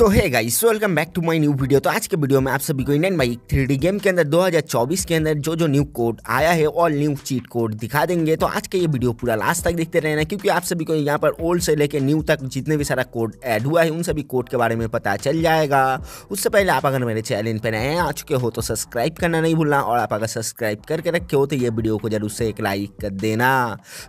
तो है guys welcome back to my new video तो आज के वीडियो में आप सभी को इंडियन बाइक थ्री गेम के अंदर 2024 के अंदर जो जो न्यू कोड आया है और न्यू चीट कोड दिखा देंगे तो आज का ये वीडियो पूरा लास्ट तक देखते रहना क्योंकि आप सभी को यहाँ पर ओल्ड से लेकर न्यू तक जितने भी सारा कोड एड हुआ है उन सभी कोड के बारे में पता चल जाएगा उससे पहले आप अगर मेरे चैनल पर नए आ चुके हो तो सब्सक्राइब करना नहीं भूलना और आप अगर सब्सक्राइब करके रखे हो तो ये वीडियो को जरूर से एक लाइक कर देना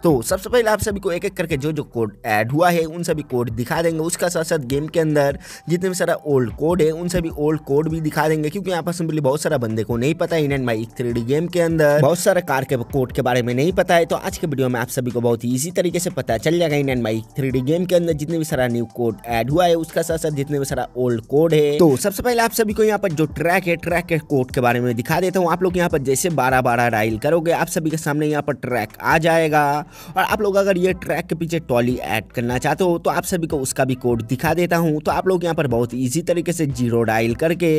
तो सबसे पहले आप सभी को एक एक करके जो जो कोड एड हुआ है उन सभी कोड दिखा देंगे उसका साथ साथ गेम के अंदर जितने भी सारा ओल्ड कोड है उन सभी ओल्ड कोड भी दिखा देंगे क्योंकि यहाँ पर सिंपली बहुत सारा बंदे को नहीं पता इन एंड माई थ्री गेम के अंदर बहुत सारा कार के कोड के बारे में नहीं पता है तो आज के वीडियो में आप सभी को बहुत ही इजी तरीके से पता चल जाएगा इन एंड माई थ्री गेम के अंदर जितने भी सारा न्यू कोड एड हुआ है उसका साथ साथ जितने भी सारा ओल्ड कोड है तो सबसे पहले आप सभी को यहाँ पर जो ट्रैक है ट्रैक के कोड के बारे में दिखा देता हूँ आप लोग यहाँ पर जैसे बारह बारह डायल करोगे आप सभी के सामने यहाँ पर ट्रैक आ जाएगा और आप लोग अगर ये ट्रैक के पीछे टॉली एड करना चाहते हो तो आप सभी को उसका भी कोड दिखा देता हूँ तो आप लोग यहाँ पर बहुत ईजी तरीके से जीरो डायल करके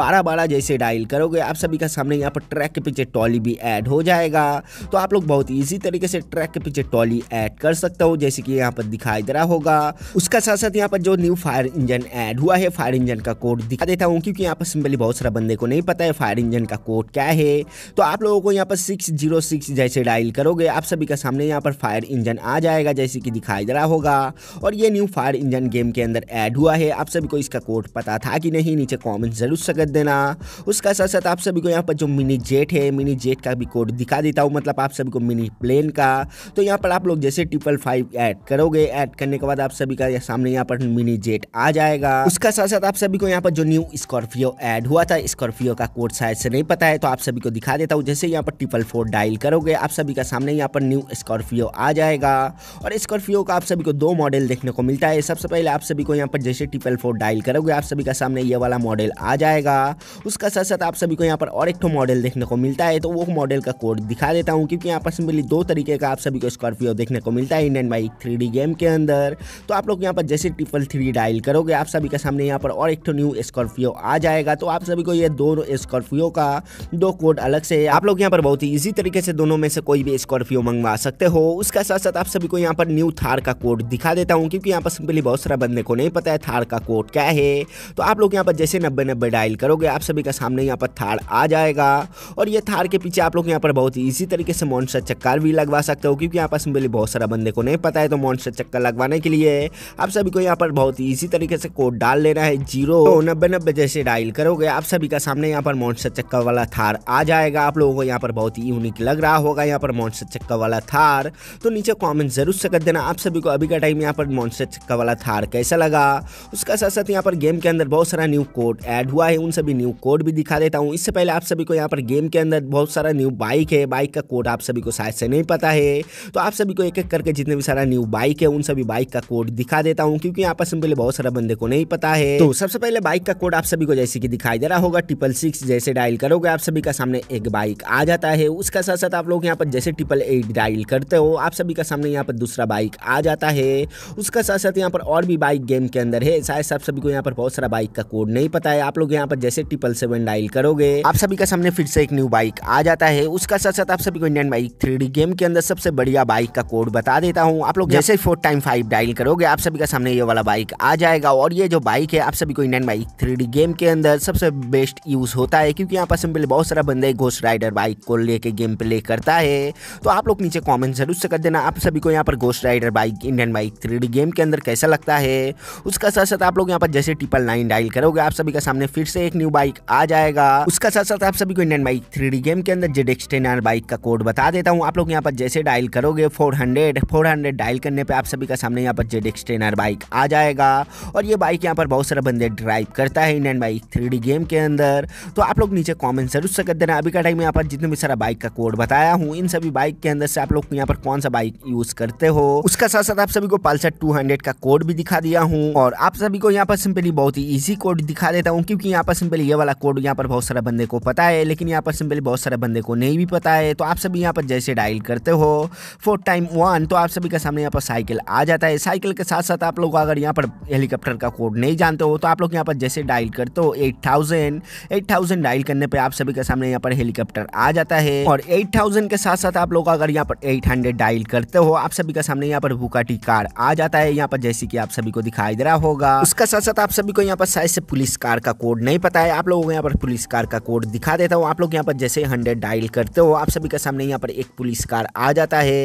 बारह बारह जैसे डायल करोगे आप सभी का सामने यहाँ पर ट्रैक के पीछे टॉली भी ऐड हो जाएगा तो आप लोग बहुत ईजी तरीके से ट्रैक के पीछे टॉली ऐड कर सकते हो जैसे कि यहाँ पर दिखाई दे रहा होगा उसका साथ साथ यहाँ पर जो न्यू फायर इंजन ऐड हुआ है फायर इंजन का कोड दिखा देता हूँ क्योंकि यहाँ पर सिंपली बहुत सारा बंदे को नहीं पता है फायर इंजन का कोड क्या है तो आप लोगों को यहाँ पर सिक्स जीरो सिक्स जैसे डायल करोगे आप सभी का सामने यहाँ पर फायर इंजन आ जाएगा जैसे कि दिखाई दे रहा होगा और ये न्यू फायर इंजन गेम के अंदर ऐड हुआ है आप सभी सभी को इसका कोड पता था कि नहीं नीचे कॉमेंट जरूर सकत देना उसका साथ साथ आप सभी को यहाँ पर जो मिनी जेट है मिनी जेट का भी कोड दिखा देता हूँ मतलब आप सभी को मिनी प्लेन का तो यहाँ पर आप लोग जैसे ट्रिपल फाइव ऐड करोगे ऐड करने के बाद आप सभी का सामने यहाँ पर मिनी जेट आ जाएगा उसका साथ साथ आप सभी को यहाँ पर जो न्यू स्कॉर्पियो ऐड हुआ था स्कॉर्पियो का कोड शायद से नहीं पता है तो आप सभी को दिखा देता हूँ जैसे यहाँ पर ट्रिपल फोर डायल करोगे आप सभी का सामने यहाँ पर न्यू स्कॉर्पियो आ जाएगा और स्कॉर्पियो का आप सभी को दो मॉडल देखने को मिलता है सबसे पहले आप सभी को यहाँ पर जैसे ट्रिपल फोर डायल करोगे आप सभी का सामने ये वाला मॉडल आ जाएगा उसका साथ साथ आप सभी को यहाँ पर और एक मॉडल देखने को मिलता है तो वो मॉडल का कोड दिखा देता हूँ क्योंकि यहाँ पर सिंपली दो तरीके का आप सभी को स्कॉर्पियो देखने को मिलता है इंडियन बाइक थ्री गेम के अंदर तो आप लोग यहाँ पर जैसे ट्रिपल थ्री डायल करोगे आप सभी के सामने यहाँ पर और एक न्यू स्कॉर्पियो आ जाएगा तो आप सभी को ये दो स्कॉर्पियो का दो कोड अलग से आप लोग यहाँ पर बहुत ही इजी तरीके से दोनों में से कोई भी स्कॉर्पियो मंगवा सकते हो उसका साथ साथ आप सभी को यहाँ पर न्यू थार का कोड दिखा देता हूँ क्योंकि यहाँ पर सिंपली बहुत सारा बंदे को नहीं पता है थार का कोड कोड क्या है तो आप लोग यहाँ पर जैसे नब्बे नब्बे डायल करोगे आप सभी का सामने यहाँ पर थार आ जाएगा और ये थार के पीछे आप लोग यहाँ पर बहुत ईजी तरीके से मॉन्सर चक्कर भी लगवा सकते हो क्योंकि आपस में बहुत सारा बंदे को नहीं पता है तो मॉन्सर चक्कर लगवाने के लिए आप सभी को यहाँ पर बहुत ईजी तरीके से कोड डाल लेना है जीरो नब्बे नब्बे जैसे डायल करोगे आप सभी का सामने यहाँ पर मॉन्सर चक्कर वाला थार आ जाएगा आप लोगों को यहाँ पर बहुत ही यूनिक लग रहा होगा यहाँ पर मॉन्सर चक्का वाला थार तो नीचे कमेंट जरूर से कर देना आप सभी को अभी का टाइम यहाँ पर मॉन्सर चक्का वाला थार कैसा लगा उसका साथ साथ साथ यहाँ पर गेम के अंदर बहुत सारा न्यू कोड ऐड हुआ है उन सभी न्यू कोड भी दिखा देता हूँ इससे पहले आप सभी को यहाँ पर गेम के अंदर बहुत सारा न्यू बाइक है बाइक का कोड आप सभी को शायद से नहीं पता है तो आप सभी को एक एक करके जितने भी सारा न्यू बाइक है उन सभी बाइक का कोड दिखा देता हूँ क्योंकि यहाँ पर सिंपली बहुत सारा बंदे को नहीं पता है तो सबसे पहले बाइक का कोड आप सभी को जैसे कि दिखाई दे रहा होगा ट्रिपल सिक्स जैसे डायल करोगे आप सभी का सामने एक बाइक आ जाता है उसका साथ साथ आप लोग यहाँ पर जैसे ट्रिपल एट डायल करते हो आप सभी का सामने यहाँ पर दूसरा बाइक आ जाता है उसका साथ साथ यहाँ पर और भी बाइक गेम के अंदर है शायद आप सभी को यहाँ पर बहुत सारा बाइक का कोड नहीं पता है आप लोग यहाँ पर जैसे ट्रिपल सेवन डायल करोगे आप सभी का सामने फिर से एक न्यू बाइक आ जाता है उसका साथ साथ आप सभी को इंडियन बाइक थ्री गेम के अंदर सबसे बढ़िया बाइक का कोड बता देता हूँ आप लोग जैसे फोर टाइम फाइव डायल करोगे आप सभी का सामने ये वाला बाइक आ जाएगा और ये जो बाइक है आप सभी को इंडियन बाइक थ्री गेम के अंदर सबसे बेस्ट यूज होता है क्योंकि यहाँ पर सिंपल बहुत सारा बंदे घोस्ट राइडर बाइक को लेके गेम प्ले करता है तो आप लोग नीचे कॉमेंट जरूर से कर देना आप सभी को यहाँ पर ghost rider bike Indian bike three game के अंदर कैसा लगता है उसका साथ साथ आप लोग यहाँ पर जैसे ट्रिपल नाइन डायल करोगे आप सभी का सामने फिर से एक न्यू बाइक आ जाएगा उसका साथ साथ आप सभी को इंडियन बाइक थ्री गेम के अंदर जेड एक्सटेनर बाइक का कोड बता देता हूँ आप लोग यहाँ पर जैसे डायल करोगे फोर हंड्रेड डायल करने पर आप सभी का सामने यहाँ पर जेड एक्सटेनर बाइक आ जाएगा और ये बाइक यहाँ पर बहुत सारा बंदे ड्राइव करता है इंडियन बाइक थ्री गेम के अंदर तो आप लोग नीचे कॉमेंट जरूर से कर देना अभी का टाइम यहाँ पर जितने भी सारा बाइक का कोड बताया हूँ इन सभी बाइक के अंदर से आप लोग यहाँ पर कौन सा बाइक यूज करते हो उसका साथ साथ आप सभी को पल्सर 200 का कोड भी दिखा दिया हूँ और आप सभी को यहाँ यहाँ पर सिंपली बहुत ही ईजी कोड दिखा देता हूँ क्योंकि यहाँ पर सिंपली ये वाला कोड यहाँ पर बहुत सारे बंदे को पता है लेकिन यहाँ पर सिंपली बहुत सारे बंदे को नहीं भी पता है तो आप सभी यहाँ पर जैसे डायल करते हो फोर टाइम वन तो आप सभी के सामने यहाँ पर साइकिल आ जाता है साइकिल के साथ साथ आप लोग अगर यहाँ पर हेलीकॉप्टर का कोड नहीं जानते हो तो आप लोग यहाँ पर जैसे डायल करते हो eight thousand eight thousand dial करने पर आप सभी के सामने यहाँ पर हेलीकॉप्टर आ जाता है और एट थाउजेंड के साथ साथ आप लोग अगर यहाँ पर एट हंड्रेड डायल करते हो आप सभी के सामने यहाँ पर बुकाटी कार आ जाता है यहाँ पर जैसे कि आप सभी को दिखाई दे रहा होगा उसका साथ साथ आप सभी को यहाँ पर शायद से पुलिस कार का कोड नहीं पता है आप लोगों को यहाँ पर पुलिस कार का कोड दिखा देता हूँ आप लोग यहाँ पर जैसे हंड्रेड डायल करते हो आप सभी के सामने यहाँ पर एक पुलिस कार आ जाता है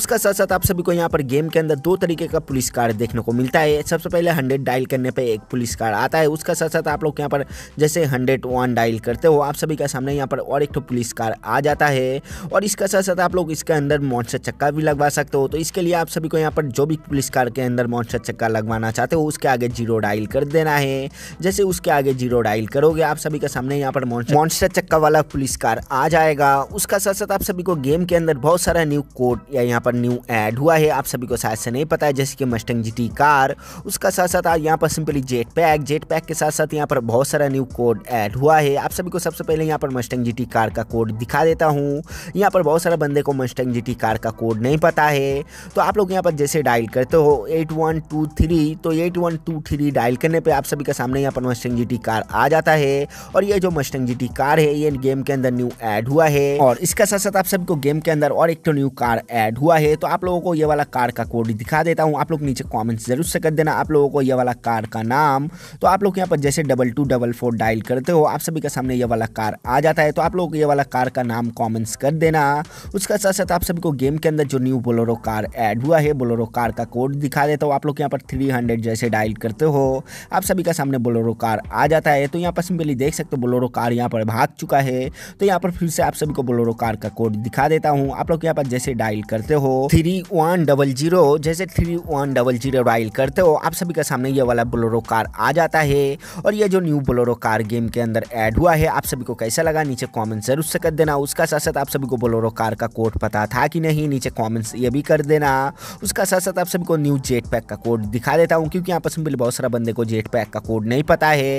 उसका साथ साथ आप सभी को यहाँ पर गेम के अंदर दो तरीके का पुलिस कार देखने को मिलता है सबसे पहले हंड्रेड डायल करने पर एक पुलिस कार आता है उसका साथ साथ आप लोग यहाँ पर जैसे हंड्रेड वन डायल करते हो आप सभी के सामने यहाँ पर और एक पुलिस कार आ जाता है और इसका साथ साथ आप लोग इसके अंदर मोटर चक्का भी लगवा सकते हो तो इसके लिए आप सभी को यहाँ पर जो भी पुलिस कार के अंदर मोटर चक्का लगवाना चाहते हो उसके आगे जीरो डायल कर देना है जैसे उसके आगे जीरो डायल करोगे आप सभी के सामने यहाँ पर मॉन्स्टर चक्का वाला पुलिस कार आ जाएगा उसका साथ साथ आप सभी को गेम के अंदर बहुत सारा न्यू कोड या यहाँ पर न्यू एड हुआ है आप सभी को शायद से नहीं पता है जैसे कि मस्टंग जी कार उसका साथ साथ यहाँ पर simply jet pack jet pack के साथ साथ यहाँ पर बहुत सारा न्यू कोड ऐड हुआ है आप सभी को सबसे पहले यहाँ पर Mustang G car code code दिखा देता हूँ यहाँ पर बहुत सारा बंदे को मस्टंग जी कार का कोड नहीं पता है तो आप लोग यहाँ पर जैसे डायल करते हो एट वन टू थ्री तो एट वन टू थ्री जी डायल करने पे आप सभी के सामने यहाँ पर मस्टिंग जी कार आ जाता है और ये जो मस्टिंग जी कार है ये गेम के अंदर न्यू एड हुआ है और इसके साथ साथ आप सभी को गेम के अंदर और एक तो न्यू कार एड हुआ है तो आप लोगों को ये वाला कार का कोड दिखा देता हूँ आप लोग नीचे कॉमेंट जरूर से कर देना आप लोगों को ये वाला कार का नाम तो आप लोग यहाँ पर जैसे double two double four dial करते हो आप सभी के सामने ये वाला कार आ जाता है तो आप लोग ये वाला कार का नाम कॉमेंट्स कर देना उसके साथ साथ आप सभी को गेम के अंदर जो न्यू बोलोरो कार ऐड हुआ है बोलोरो कार का कोड दिखा देता हूँ आप लोग यहाँ पर थ्री जैसे डायल करते हो हो आप सभी का सामने बोलोरो कार आ जाता है तो यहाँ पर सिंपली देख सकते हो बोलोरो कार यहाँ पर भाग चुका है तो यहाँ पर फिर से आप सभी को बोलोरो कार का कोड दिखा देता हूँ आप लोग यहाँ पर जैसे डायल करते हो थ्री वन डबल जीरो जैसे three one double zero dial करते हो आप सभी का सामने ये वाला बोलोरो कार आ जाता है और ये जो न्यू बोलोरो कार गेम के अंदर एड हुआ है आप सभी को कैसा लगा नीचे कॉमेंट जरूर से कर देना उसका साथ साथ आप सभी को बोलोरो कार का कोड पता था कि नहीं नीचे कॉमेंट्स ये भी कर देना उसका साथ साथ आप सभी को न्यू जेट पैक का कोड दिखा देता हूँ क्योंकि यहाँ पर सिंपली बहुत सारा बंदे को जेट पैक का कोड नहीं पता है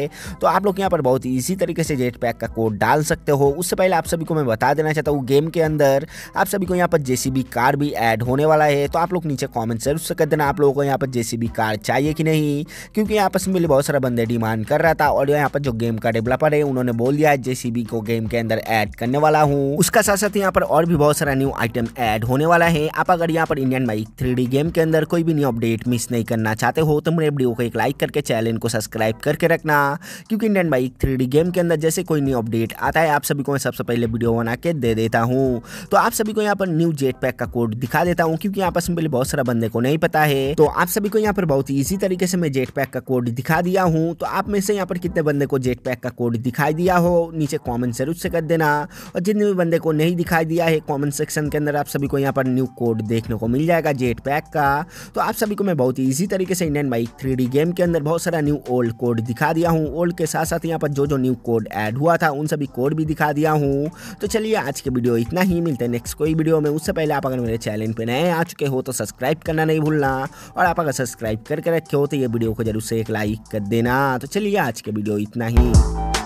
तो आप लोग यहाँ पर बहुत ईजी तरीके से जेट पैक का कोड डाल सकते हो उससे पहले आप सभी को मैं बता देना चाहता हूँ गेम के अंदर आप सभी को यहाँ पर जे कार भी ऐड होने वाला है तो आप लोग नीचे कॉमेंट जरूर से कर देना आप लोगों को यहाँ पर जे कार चाहिए कि नहीं क्योंकि यहाँ पर मिले बहुत सारा बंदे डिमांड कर रहा था और यहाँ पर जो गेम का डेवलपर है उन्होंने बोल दिया है जेसीबी को गेम के अंदर ऐड करने वाला हूँ उसका साथ साथ यहाँ पर और भी बहुत सारा न्यू आइटम ऐड होने वाला है आप अगर यहाँ पर इंडियन बाइक थ्री गेम के अंदर कोई भी न्यू अपडेट मिस नहीं करना चाहते हो तो मेरे वीडियो को एक लाइक करके चैनल को सब्सक्राइब करके रखना क्योंकि इंडियन बाइक थ्री गेम के अंदर जैसे कोई न्यू अपडेट आता है आप सभी को मैं सबसे पहले वीडियो बना के दे देता हूँ तो आप सभी को यहाँ पर न्यू जेट पैक का कोड दिखा देता हूँ क्योंकि यहाँ पर सिंपली बहुत सारा बंदे को नहीं पता है तो आप सभी को यहाँ पर बहुत ईजी तरीके से मैं जेट पैक का कोड दिखा दिया हूँ तो आप में से यहाँ पर कितने बंदे को जेट पैक का कोड दिखाई दिया हो नीचे कॉमेंट जरूर से कर देना और जितने भी बंदे को नहीं दिखाई दिया है कॉमेंट सेक्शन के अंदर आप सभी को यहाँ पर न्यू कोड देखने को मिल जाएगा जेट पैक का तो आप सभी को मैं बहुत ईजी तरीके से इंडियन बाइक थ्री गेम के अंदर बहुत सारा न्यू ओल्ड कोड दिखा दिया हूँ ओल्ड के साथ साथ यहाँ पर जो जो न्यू कोड ऐड हुआ था उन सभी कोड भी दिखा दिया हूँ तो चलिए आज के वीडियो इतना ही मिलते हैं नेक्स्ट कोई वीडियो में उससे पहले आप अगर मेरे चैनल पर नए आ चुके हो तो सब्सक्राइब करना नहीं भूलना और आप अगर सब्सक्राइब करके रखे हो तो ये वीडियो को जरूर से एक लाइक कर देना तो चलिए आज के वीडियो इतना ही